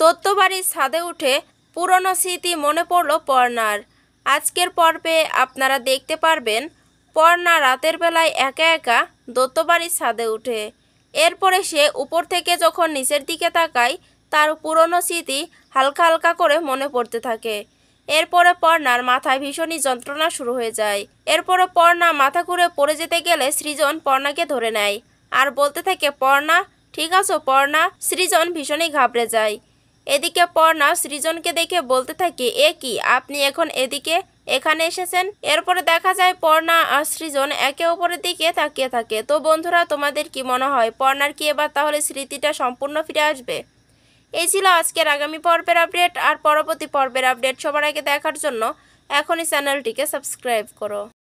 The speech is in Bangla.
দত্তবাড়ির ছাদে উঠে পুরনো স্মৃতি মনে পড়ল পর্নার আজকের পর্বে আপনারা দেখতে পারবেন পর্না রাতের বেলায় একা একা দত্তবাড়ির ছাদে উঠে এরপরে সে উপর থেকে যখন নিচের দিকে তাকায় তার পুরনো স্মৃতি হালকা হালকা করে মনে পড়তে থাকে এরপরে পর্নার মাথায় ভীষণই যন্ত্রণা শুরু হয়ে যায় এরপরে পর্না মাথা ঘুরে পড়ে যেতে গেলে সৃজন পর্নাকে ধরে নেয় আর বলতে থাকে পর্ণা ঠিক আছো পর্ণা সৃজন ভীষণই ঘাবড়ে যায় এদিকে পর্ণা সৃজনকে দেখে বলতে থাকে এ কি আপনি এখন এদিকে এখানে এসেছেন এরপরে দেখা যায় পর্ণা আর সৃজন একে অপরের দিকে তাকিয়ে থাকে তো বন্ধুরা তোমাদের কি মনে হয় পর্ণার কি এবার তাহলে স্মৃতিটা সম্পূর্ণ ফিরে আসবে এই ছিল আজকের আগামী পর্বের আপডেট আর পরবর্তী পর্বের আপডেট সবার আগে দেখার জন্য এখনই চ্যানেলটিকে সাবস্ক্রাইব করো